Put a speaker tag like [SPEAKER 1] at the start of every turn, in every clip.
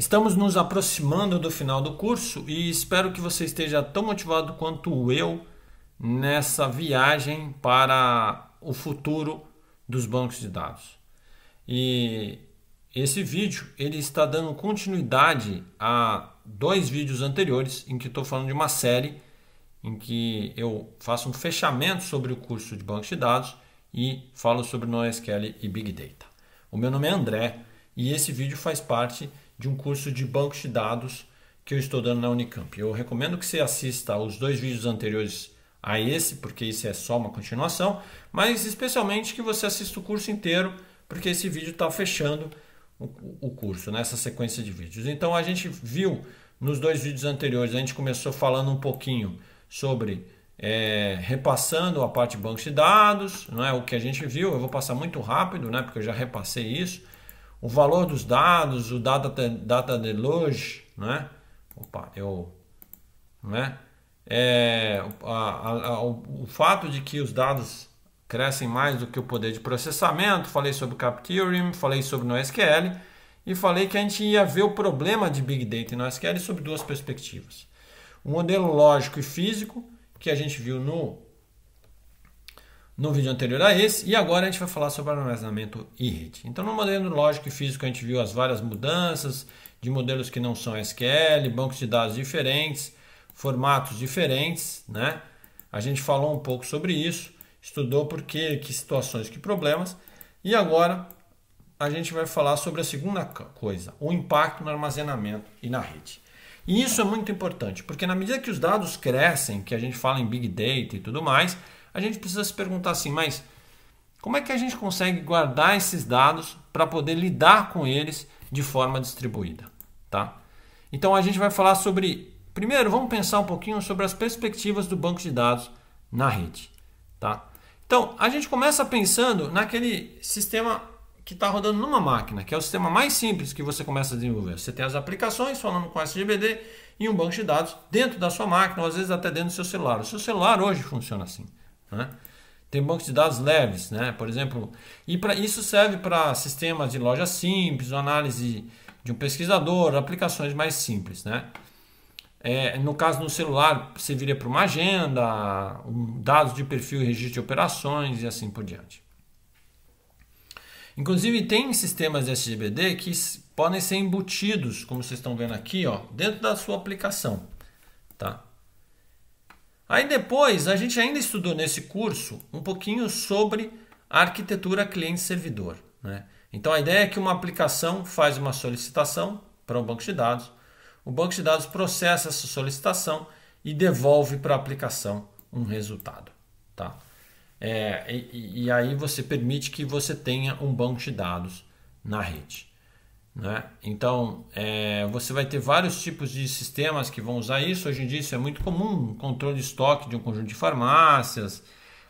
[SPEAKER 1] Estamos nos aproximando do final do curso e espero que você esteja tão motivado quanto eu nessa viagem para o futuro dos bancos de dados. E esse vídeo ele está dando continuidade a dois vídeos anteriores em que estou falando de uma série em que eu faço um fechamento sobre o curso de bancos de dados e falo sobre NoSQL e Big Data. O meu nome é André e esse vídeo faz parte de um curso de bancos de dados que eu estou dando na Unicamp. Eu recomendo que você assista os dois vídeos anteriores a esse, porque esse é só uma continuação, mas especialmente que você assista o curso inteiro, porque esse vídeo está fechando o curso, nessa né? sequência de vídeos. Então a gente viu nos dois vídeos anteriores, a gente começou falando um pouquinho sobre é, repassando a parte de banco de dados, não é o que a gente viu. Eu vou passar muito rápido, né? Porque eu já repassei isso o valor dos dados, o data, data de né? Opa, eu, né? É, a, a, o, o, fato de que os dados crescem mais do que o poder de processamento, falei sobre Cap falei sobre NoSQL e falei que a gente ia ver o problema de Big Data e NoSQL sob duas perspectivas. O modelo lógico e físico, que a gente viu no no vídeo anterior a esse, e agora a gente vai falar sobre armazenamento e rede. Então, no modelo lógico e físico, a gente viu as várias mudanças de modelos que não são SQL, bancos de dados diferentes, formatos diferentes, né? A gente falou um pouco sobre isso, estudou por quê, que situações, que problemas, e agora a gente vai falar sobre a segunda coisa, o impacto no armazenamento e na rede. E isso é muito importante, porque na medida que os dados crescem, que a gente fala em Big Data e tudo mais, a gente precisa se perguntar assim, mas como é que a gente consegue guardar esses dados para poder lidar com eles de forma distribuída, tá? Então a gente vai falar sobre, primeiro, vamos pensar um pouquinho sobre as perspectivas do banco de dados na rede, tá? Então a gente começa pensando naquele sistema que está rodando numa máquina, que é o sistema mais simples que você começa a desenvolver. Você tem as aplicações falando com SGBD e um banco de dados dentro da sua máquina, ou às vezes até dentro do seu celular. O seu celular hoje funciona assim. Né? Tem bancos de dados leves, né? por exemplo. E para isso serve para sistemas de loja simples, análise de um pesquisador, aplicações mais simples. Né? É, no caso no celular, serviria para uma agenda, um, dados de perfil e registro de operações e assim por diante. Inclusive, tem sistemas de SGBD que podem ser embutidos, como vocês estão vendo aqui, ó, dentro da sua aplicação. Tá? Aí depois a gente ainda estudou nesse curso um pouquinho sobre a arquitetura cliente-servidor. Né? Então a ideia é que uma aplicação faz uma solicitação para um banco de dados, o banco de dados processa essa solicitação e devolve para a aplicação um resultado. Tá? É, e, e aí você permite que você tenha um banco de dados na rede. Né? Então, é, você vai ter vários tipos de sistemas que vão usar isso. Hoje em dia, isso é muito comum: controle de estoque de um conjunto de farmácias,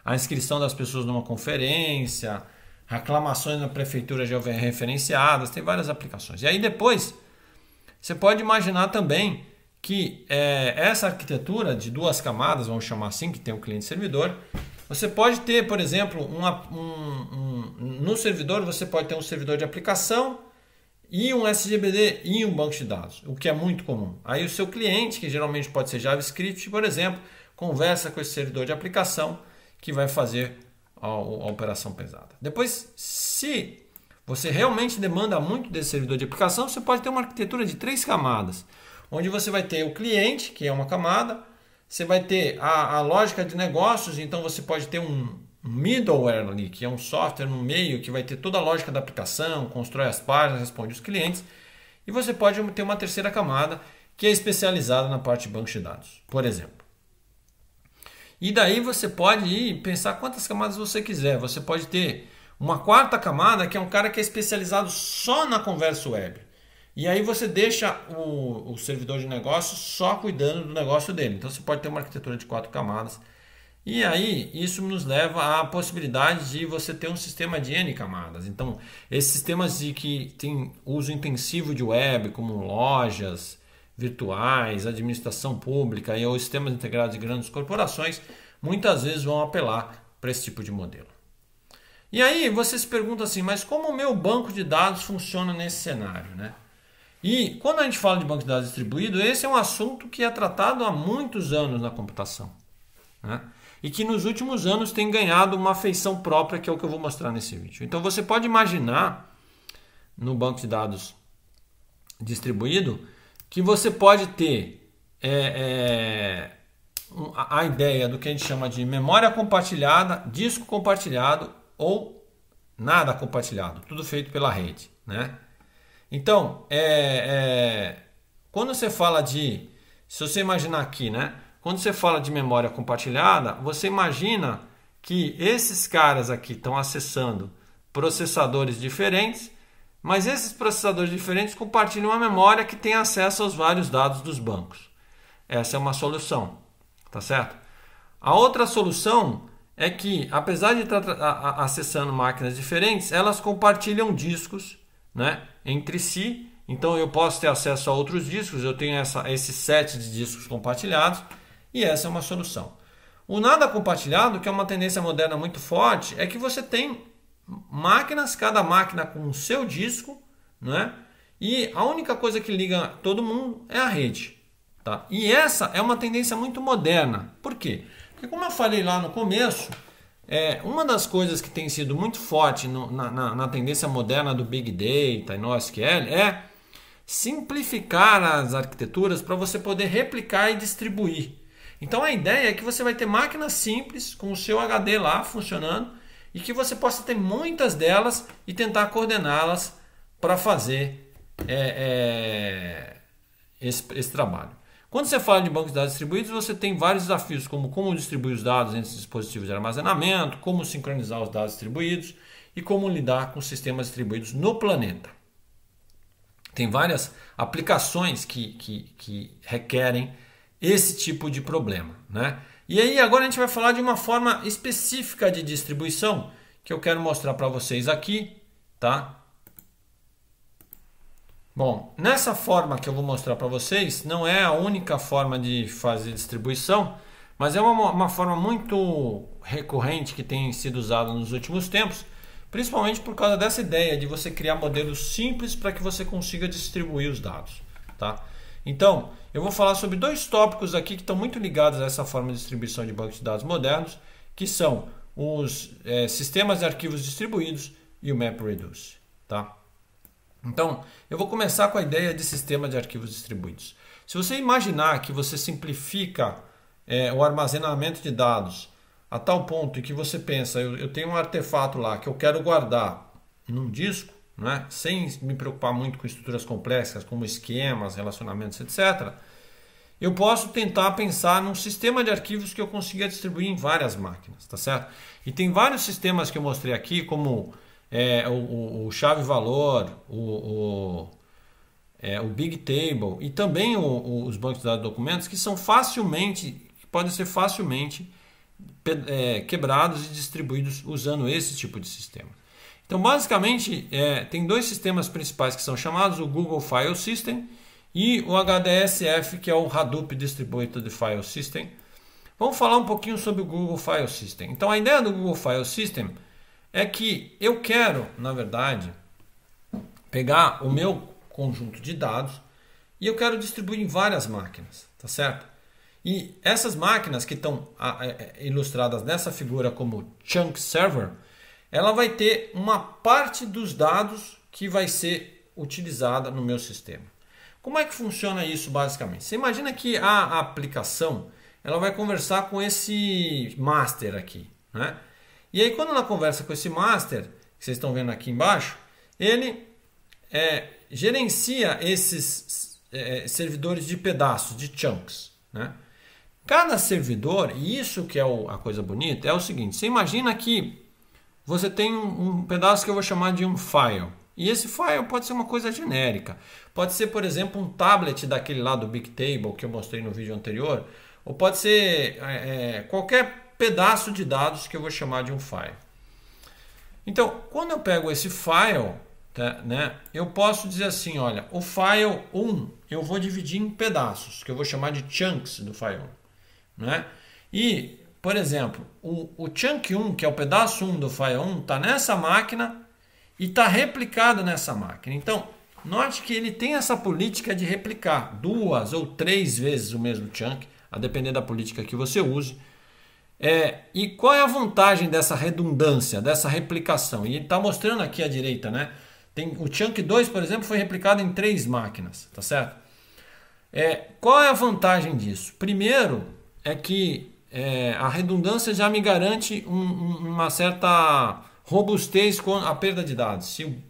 [SPEAKER 1] a inscrição das pessoas numa conferência, reclamações na prefeitura já referenciadas Tem várias aplicações. E aí, depois, você pode imaginar também que é, essa arquitetura de duas camadas, vamos chamar assim, que tem o um cliente servidor, você pode ter, por exemplo, uma, um, um, no servidor, você pode ter um servidor de aplicação e um SGBD e um banco de dados, o que é muito comum. Aí o seu cliente, que geralmente pode ser JavaScript, por exemplo, conversa com esse servidor de aplicação que vai fazer a, a operação pesada. Depois, se você realmente demanda muito desse servidor de aplicação, você pode ter uma arquitetura de três camadas, onde você vai ter o cliente, que é uma camada, você vai ter a, a lógica de negócios, então você pode ter um, middleware ali, que é um software no meio que vai ter toda a lógica da aplicação, constrói as páginas, responde os clientes. E você pode ter uma terceira camada que é especializada na parte de banco de dados, por exemplo. E daí você pode ir pensar quantas camadas você quiser. Você pode ter uma quarta camada que é um cara que é especializado só na conversa web. E aí você deixa o, o servidor de negócio só cuidando do negócio dele. Então você pode ter uma arquitetura de quatro camadas e aí, isso nos leva à possibilidade de você ter um sistema de N camadas. Então, esses sistemas de que tem uso intensivo de web, como lojas virtuais, administração pública e ou sistemas integrados de grandes corporações, muitas vezes vão apelar para esse tipo de modelo. E aí, você se pergunta assim, mas como o meu banco de dados funciona nesse cenário, né? E quando a gente fala de banco de dados distribuído, esse é um assunto que é tratado há muitos anos na computação. Né? e que nos últimos anos tem ganhado uma feição própria, que é o que eu vou mostrar nesse vídeo. Então você pode imaginar no banco de dados distribuído que você pode ter é, é, a ideia do que a gente chama de memória compartilhada, disco compartilhado ou nada compartilhado, tudo feito pela rede, né? Então, é, é quando você fala de, se você imaginar aqui, né? Quando você fala de memória compartilhada, você imagina que esses caras aqui estão acessando processadores diferentes, mas esses processadores diferentes compartilham uma memória que tem acesso aos vários dados dos bancos. Essa é uma solução, tá certo? A outra solução é que, apesar de estar acessando máquinas diferentes, elas compartilham discos né, entre si. Então eu posso ter acesso a outros discos, eu tenho essa, esse set de discos compartilhados e essa é uma solução. O nada compartilhado, que é uma tendência moderna muito forte, é que você tem máquinas, cada máquina com o seu disco, né? E a única coisa que liga todo mundo é a rede, tá? E essa é uma tendência muito moderna. Por quê? Porque como eu falei lá no começo, é, uma das coisas que tem sido muito forte no, na, na, na, tendência moderna do Big Data e NoSQL é simplificar as arquiteturas para você poder replicar e distribuir. Então a ideia é que você vai ter máquinas simples com o seu HD lá funcionando e que você possa ter muitas delas e tentar coordená-las para fazer é, é, esse, esse trabalho. Quando você fala de bancos de dados distribuídos, você tem vários desafios, como como distribuir os dados entre dispositivos de armazenamento, como sincronizar os dados distribuídos e como lidar com sistemas distribuídos no planeta. Tem várias aplicações que, que, que requerem esse tipo de problema. Né? E aí agora a gente vai falar de uma forma específica de distribuição que eu quero mostrar para vocês aqui. Tá? Bom, nessa forma que eu vou mostrar para vocês, não é a única forma de fazer distribuição, mas é uma, uma forma muito recorrente que tem sido usada nos últimos tempos, principalmente por causa dessa ideia de você criar modelos simples para que você consiga distribuir os dados. Tá? Então, eu vou falar sobre dois tópicos aqui que estão muito ligados a essa forma de distribuição de bancos de dados modernos, que são os é, sistemas de arquivos distribuídos e o MapReduce. Tá? Então, eu vou começar com a ideia de sistema de arquivos distribuídos. Se você imaginar que você simplifica é, o armazenamento de dados a tal ponto que você pensa, eu, eu tenho um artefato lá que eu quero guardar num disco, né? sem me preocupar muito com estruturas complexas, como esquemas, relacionamentos, etc., eu posso tentar pensar num sistema de arquivos que eu consiga distribuir em várias máquinas, tá certo? E tem vários sistemas que eu mostrei aqui, como é, o, o, o, chave valor, o, o, é, o big table e também os bancos de dados de documentos que são facilmente, que podem ser facilmente é, quebrados e distribuídos usando esse tipo de sistema. Então, basicamente, é, tem dois sistemas principais que são chamados: o Google File System e o HDSF, que é o Hadoop Distributed File System. Vamos falar um pouquinho sobre o Google File System. Então, a ideia do Google File System é que eu quero, na verdade, pegar o meu conjunto de dados e eu quero distribuir em várias máquinas, tá certo? E essas máquinas que estão ah, é, é, ilustradas nessa figura como chunk server, ela vai ter uma parte dos dados que vai ser utilizada no meu sistema. Como é que funciona isso basicamente? Você imagina que a aplicação ela vai conversar com esse master aqui, né? E aí quando ela conversa com esse master, que vocês estão vendo aqui embaixo, ele é, gerencia esses é, servidores de pedaços, de chunks, né? Cada servidor, e isso que é o, a coisa bonita, é o seguinte, você imagina que você tem um, um pedaço que eu vou chamar de um file. E esse file pode ser uma coisa genérica. Pode ser, por exemplo, um tablet daquele lá do Bigtable que eu mostrei no vídeo anterior. Ou pode ser é, é, qualquer pedaço de dados que eu vou chamar de um file. Então, quando eu pego esse file, tá, né, eu posso dizer assim, olha, o file 1 eu vou dividir em pedaços, que eu vou chamar de chunks do file 1. Né? E por exemplo, o, o chunk 1, que é o pedaço 1 do file 1, está nessa máquina e está replicado nessa máquina. Então, note que ele tem essa política de replicar duas ou três vezes o mesmo chunk, a depender da política que você use. É, e qual é a vantagem dessa redundância, dessa replicação? E ele está mostrando aqui à direita, né? Tem, o Chunk 2, por exemplo, foi replicado em três máquinas, tá certo? É, qual é a vantagem disso? Primeiro é que é, a redundância já me garante um, um, uma certa robustez com a perda de dados. Se o,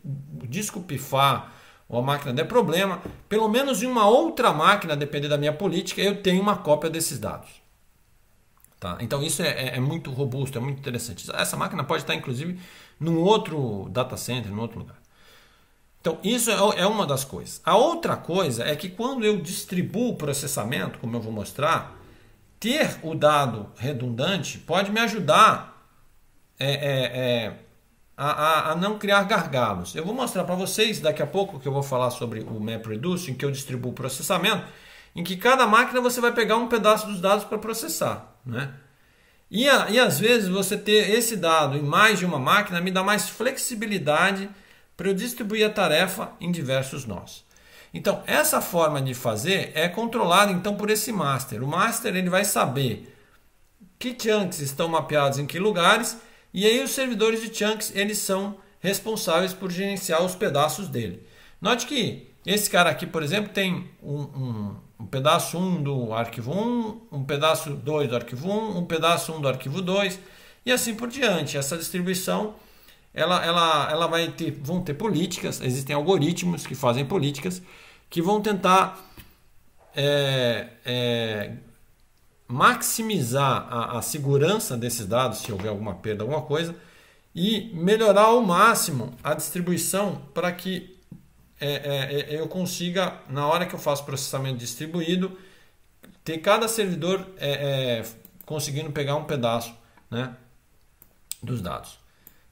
[SPEAKER 1] o disco pifar ou a máquina der problema, pelo menos em uma outra máquina, dependendo da minha política, eu tenho uma cópia desses dados. Tá? Então isso é, é, é, muito robusto, é muito interessante. Essa máquina pode estar, inclusive, num outro data center, num outro lugar. Então, isso é, é uma das coisas. A outra coisa é que quando eu distribuo o processamento, como eu vou mostrar, ter o dado redundante pode me ajudar é, é, é, a, a, a, não criar gargalos. Eu vou mostrar para vocês daqui a pouco que eu vou falar sobre o MapReduce, em que eu distribuo o processamento, em que cada máquina você vai pegar um pedaço dos dados para processar. Né? E, a, e às vezes você ter esse dado em mais de uma máquina me dá mais flexibilidade para eu distribuir a tarefa em diversos nós. Então, essa forma de fazer é controlada então por esse master. O master ele vai saber que chunks estão mapeados em que lugares e aí os servidores de chunks eles são responsáveis por gerenciar os pedaços dele. Note que esse cara aqui, por exemplo, tem um, um, um pedaço 1 do arquivo 1, um pedaço 2 do arquivo 1, um pedaço 1 do arquivo 2 e assim por diante. Essa distribuição ela, ela, ela vai ter, vão ter políticas, existem algoritmos que fazem políticas que vão tentar é, é, maximizar a, a, segurança desses dados, se houver alguma perda, alguma coisa, e melhorar ao máximo a distribuição para que é, é, é eu consiga, na hora que eu faço processamento distribuído, ter cada servidor é, conseguindo pegar um pedaço né, dos dados.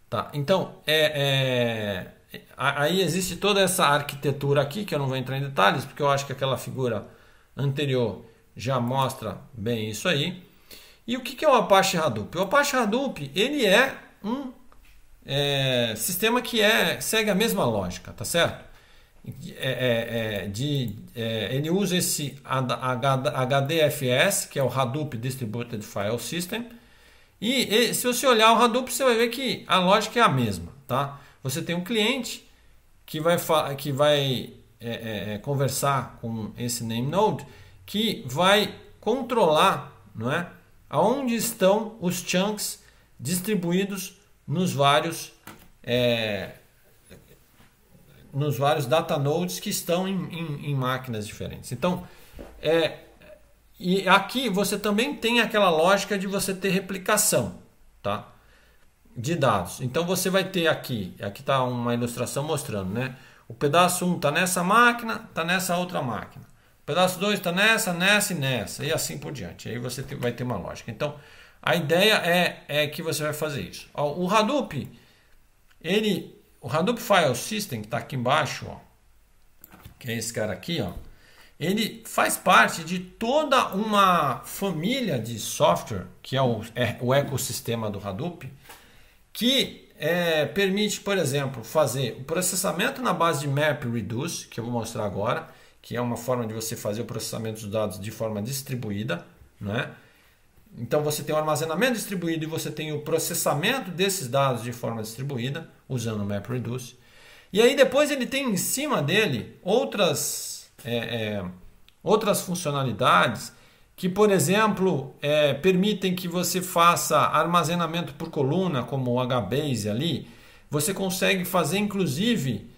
[SPEAKER 1] Tá, então, é, é, aí existe toda essa arquitetura aqui, que eu não vou entrar em detalhes, porque eu acho que aquela figura anterior já mostra bem isso aí. E o que é o Apache Hadoop? O Apache Hadoop, ele é um é, sistema que é, segue a mesma lógica, tá certo? É, é, é de, é, ele usa esse HDFS, que é o Hadoop Distributed File System, e, e, se você olhar o Hadoop, você vai ver que a lógica é a mesma. Tá? Você tem um cliente que vai, que vai é, é, é, conversar com esse name node que vai controlar não é, aonde estão os chunks distribuídos nos vários é, nos vários data nodes que estão em, em, em máquinas diferentes. Então, é, e aqui você também tem aquela lógica de você ter replicação, tá? De dados. Então você vai ter aqui, aqui está uma ilustração mostrando, né? O pedaço 1 está nessa máquina, está nessa outra máquina. O pedaço 2 está nessa, nessa e nessa, e assim por diante. Aí você vai ter uma lógica. Então, a ideia é, é que você vai fazer isso. Ó, o Hadoop, ele, o Hadoop File System, que está aqui embaixo, ó, que é esse cara aqui, ó, ele faz parte de toda uma família de software, que é o, é o ecossistema do Hadoop, que é, permite, por exemplo, fazer o processamento na base de MapReduce, que eu vou mostrar agora, que é uma forma de você fazer o processamento dos dados de forma distribuída. Né? Então você tem o armazenamento distribuído e você tem o processamento desses dados de forma distribuída, usando o MapReduce. E aí depois ele tem em cima dele outras é, é, outras funcionalidades que, por exemplo, é, permitem que você faça armazenamento por coluna, como o HBase ali. Você consegue fazer, inclusive,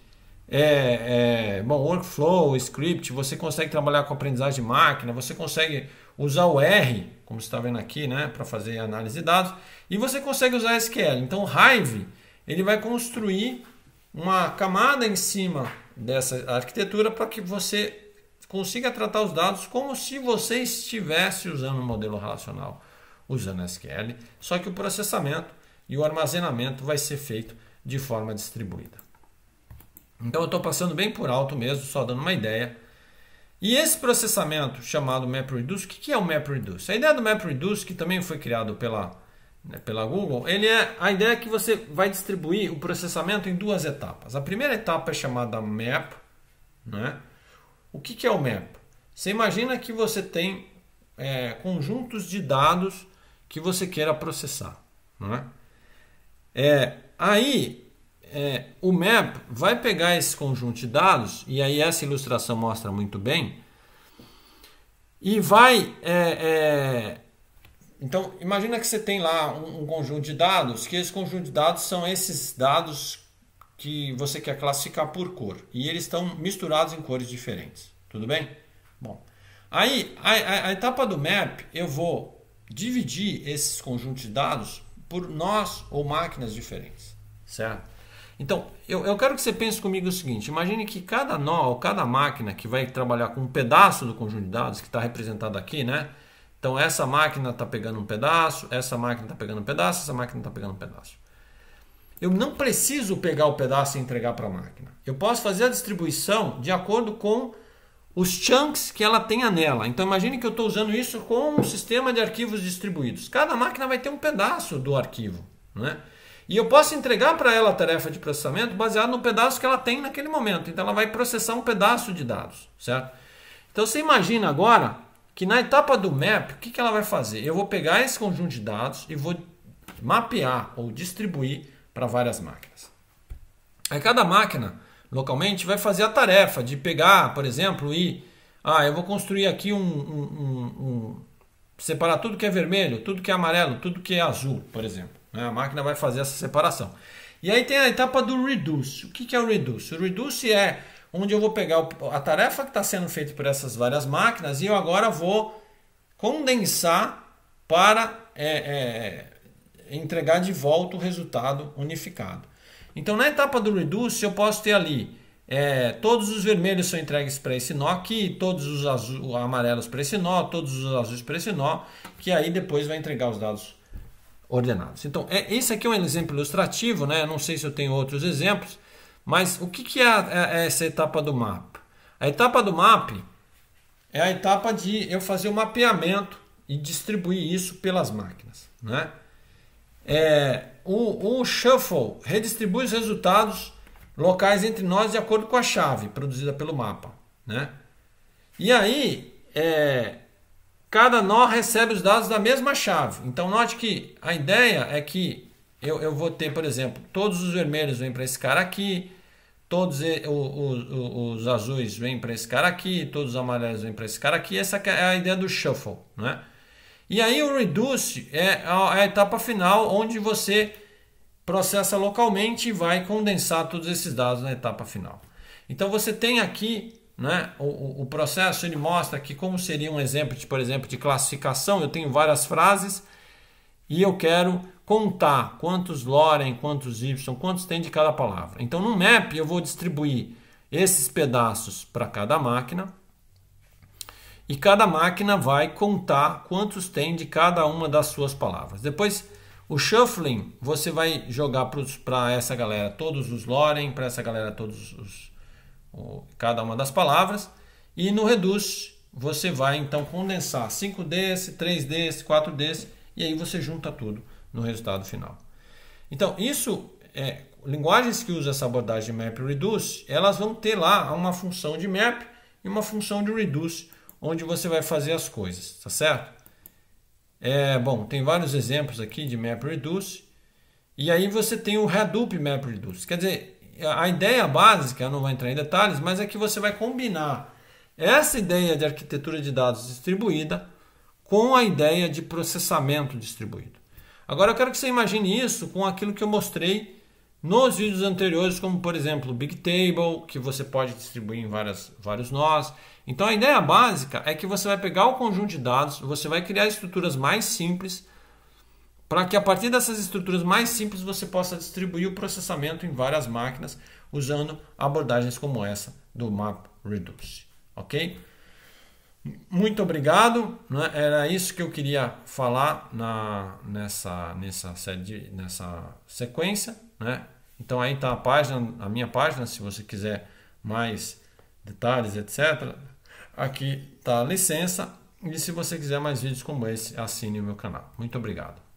[SPEAKER 1] é, é, bom, workflow, script, você consegue trabalhar com aprendizagem de máquina, você consegue usar o R, como você está vendo aqui, né, para fazer análise de dados, e você consegue usar SQL. Então, o Hive, ele vai construir uma camada em cima dessa arquitetura para que você consiga tratar os dados como se você estivesse usando um modelo relacional usando SQL, só que o processamento e o armazenamento vai ser feito de forma distribuída. Então eu estou passando bem por alto mesmo, só dando uma ideia. E esse processamento chamado MapReduce, o que é o MapReduce? A ideia do MapReduce, que também foi criado pela né, pela Google, ele é a ideia é que você vai distribuir o processamento em duas etapas. A primeira etapa é chamada map. Né? O que, que é o map? Você imagina que você tem é, conjuntos de dados que você queira processar. Né? É, aí é, o map vai pegar esse conjunto de dados, e aí essa ilustração mostra muito bem, e vai é, é então, imagina que você tem lá um, um, conjunto de dados, que esse conjunto de dados são esses dados que você quer classificar por cor. E eles estão misturados em cores diferentes. Tudo bem? Bom, aí a, a, a etapa do map, eu vou dividir esses conjuntos de dados por nós ou máquinas diferentes, certo? Então, eu, eu quero que você pense comigo o seguinte: imagine que cada nó ou cada máquina que vai trabalhar com um pedaço do conjunto de dados que está representado aqui, né? Então essa máquina está pegando um pedaço, essa máquina está pegando um pedaço, essa máquina está pegando um pedaço. Eu não preciso pegar o pedaço e entregar para a máquina. Eu posso fazer a distribuição de acordo com os chunks que ela tenha nela. Então imagine que eu estou usando isso com um sistema de arquivos distribuídos. Cada máquina vai ter um pedaço do arquivo. Né? E eu posso entregar para ela a tarefa de processamento baseada no pedaço que ela tem naquele momento. Então ela vai processar um pedaço de dados. Certo? Então você imagina agora que na etapa do map, o que, que ela vai fazer? Eu vou pegar esse conjunto de dados e vou mapear ou distribuir para várias máquinas. Aí cada máquina localmente vai fazer a tarefa de pegar, por exemplo, e ah, eu vou construir aqui um, um, um, um separar tudo que é vermelho, tudo que é amarelo, tudo que é azul, por exemplo. Né? A máquina vai fazer essa separação. E aí tem a etapa do reduce. O que, que é o reduce? O reduce é onde eu vou pegar a tarefa que está sendo feita por essas várias máquinas e eu agora vou condensar para é, é, é, entregar de volta o resultado unificado. Então, na etapa do reduce, eu posso ter ali é, todos os vermelhos são entregues para esse nó aqui, todos os azul, amarelos para esse nó, todos os azuis para esse nó, que aí depois vai entregar os dados ordenados. Então, é, esse aqui é um exemplo ilustrativo, né? não sei se eu tenho outros exemplos, mas o que, que é, é, é essa etapa do mapa? A etapa do MAP é a etapa de eu fazer o mapeamento e distribuir isso pelas máquinas. Né? É, o, o shuffle redistribui os resultados locais entre nós de acordo com a chave produzida pelo mapa. Né? E aí, é, cada nó recebe os dados da mesma chave. Então, note que a ideia é que eu, eu vou ter, por exemplo, todos os vermelhos vêm para esse cara aqui, todos os, os, os azuis vêm para esse cara aqui, todos os amarelos vêm para esse cara aqui. Essa é a ideia do shuffle, né? E aí o reduce é a, a etapa final onde você processa localmente e vai condensar todos esses dados na etapa final. Então você tem aqui né, o, o, processo, ele mostra que como seria um exemplo, de, por exemplo, de classificação, eu tenho várias frases, e eu quero contar quantos Loren, quantos Y, quantos tem de cada palavra. Então, no map, eu vou distribuir esses pedaços para cada máquina e cada máquina vai contar quantos tem de cada uma das suas palavras. Depois, o shuffling você vai jogar para essa galera todos os Loren, para essa galera todos os o, cada uma das palavras e no reduce você vai então condensar 5 desse, 3 desse, 4 desse e aí você junta tudo no resultado final. Então, isso é linguagens que usam essa abordagem map reduce, elas vão ter lá uma função de map e uma função de reduce onde você vai fazer as coisas, tá certo? É, bom, tem vários exemplos aqui de map reduce e aí você tem o Hadoop map reduce. Quer dizer, a ideia básica, eu não vou entrar em detalhes, mas é que você vai combinar essa ideia de arquitetura de dados distribuída com a ideia de processamento distribuído. Agora eu quero que você imagine isso com aquilo que eu mostrei nos vídeos anteriores, como por exemplo o Big Table, que você pode distribuir em várias, vários nós. Então a ideia básica é que você vai pegar o conjunto de dados, você vai criar estruturas mais simples, para que a partir dessas estruturas mais simples você possa distribuir o processamento em várias máquinas usando abordagens como essa do MapReduce. Ok? Muito obrigado. Né? Era isso que eu queria falar na, nessa, nessa, série nessa sequência. Né? Então aí está a página, a minha página, se você quiser mais detalhes, etc. Aqui está a licença. E se você quiser mais vídeos como esse, assine o meu canal. Muito obrigado.